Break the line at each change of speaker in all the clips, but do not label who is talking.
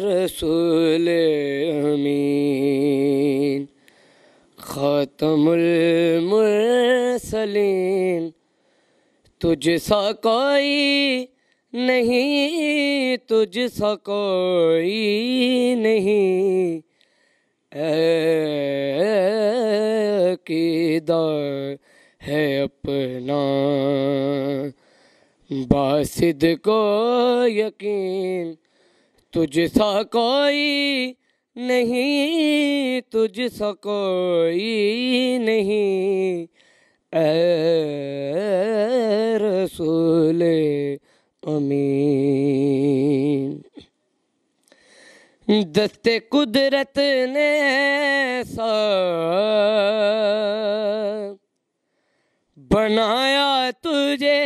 रसूल अमीन ख़तमुल मुरसलीन तुझसा कोई नहीं सा कोई नहीं ए, ए, है अपना बासिद को यकीन तुझसा कोई नहीं तुझसा कोई नहीं ए रसूल अमीन दस्ते कुदरत ने सा बनाया तुझे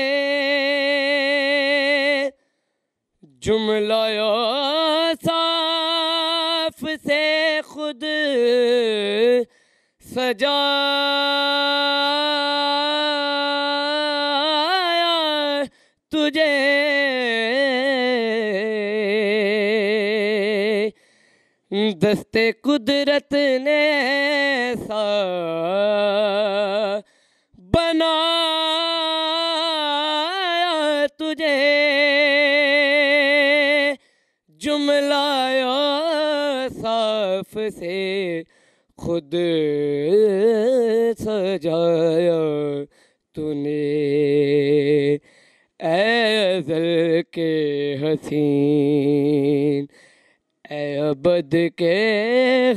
जुमलायो साफ से खुद सजा तुझे दस्ते कुदरत ने सा बना आया साफ से खुद सजाया तूने ऐल के हसीन अबद के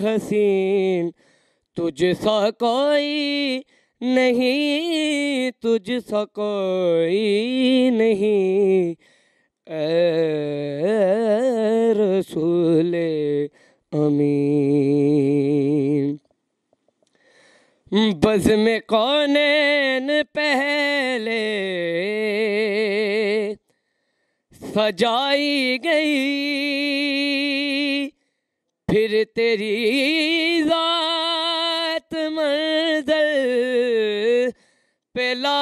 हसीन तुझसा कोई नहीं तुझसा कोई नहीं रसूले अमीन बज में कौन पहले सजाई गई फिर तेरी जात मंजल पेला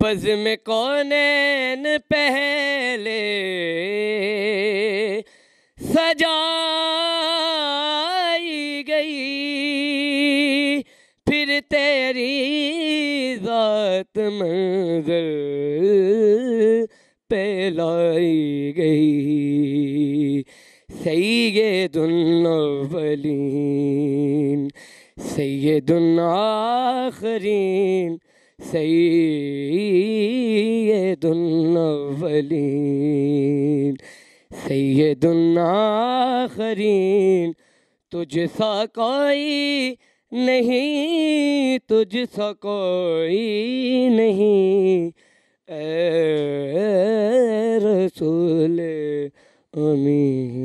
बज में पहले सजाई गई फिर तेरी जात मंजर पहलाई गई सही गे दुनो बलीन सैदुल आखरीन सैदुल अवलीन सैदुल आखरीन तुझसा कोई नहीं तुझसा कोई नहीं ए रसूल अमीन